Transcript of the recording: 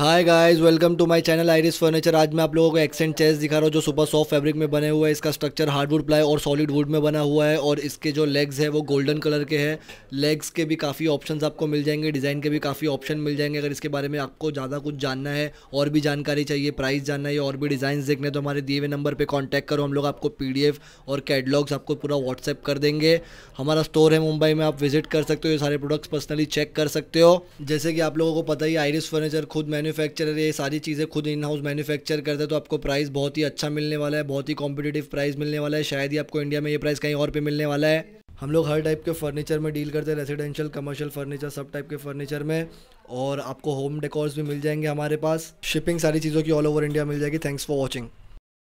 hi guys welcome to my channel Iris furniture आज मैं आप लोगों को एक्सेंट चेस दिखा रहा हूँ जो सुपर सॉफ्ट फैब्रिक में बने हुए है इसका स्ट्रक्चर हार्डवुड प्लाई और सॉलिड वुड में बना हुआ है और इसके जो लेग्स है वो गोल्डन कलर के हैं लेग्स के भी काफ़ी ऑप्शंस आपको मिल जाएंगे डिज़ाइन के भी काफ़ी ऑप्शन मिल जाएंगे अगर इसके बारे में आपको ज़्यादा कुछ जानना है और भी जानकारी चाहिए प्राइस जानना है और भी डिज़ाइन देखने तो हमारे दिए हुए नंबर पर कॉन्टैक्ट करो हम लोग आपको पी और कैटलॉग्स आपको पूरा व्हाट्सएप कर देंगे हमारा स्टोर है मुंबई में आप विजिट कर सकते हो ये सारे प्रोडक्ट्स पर्सनली चेक कर सकते हो जैसे कि आप लोगों को पता ही आइरिस फर्नीचर खुद मैंने मैन्युफैक्चरर ये सारी चीज़ें खुद इन हाउस मैन्युफैक्चर करते हैं तो आपको प्राइस बहुत ही अच्छा मिलने वाला है बहुत ही कॉम्पिटेटिव प्राइस मिलने वाला है शायद ही आपको इंडिया में ये प्राइस कहीं और पे मिलने वाला है हम लोग हर टाइप के फर्नीचर में डील करते हैं रेजिडेंशियल कमर्शियल फर्नीचर सब टाइप के फर्नीचर में और आपको होम डेकोर्स भी मिल जाएंगे हमारे पास शिपिंग सारी चीज़ों की ऑल ओवर इंडिया मिल जाएगी थैंक्स फॉर वॉचिंग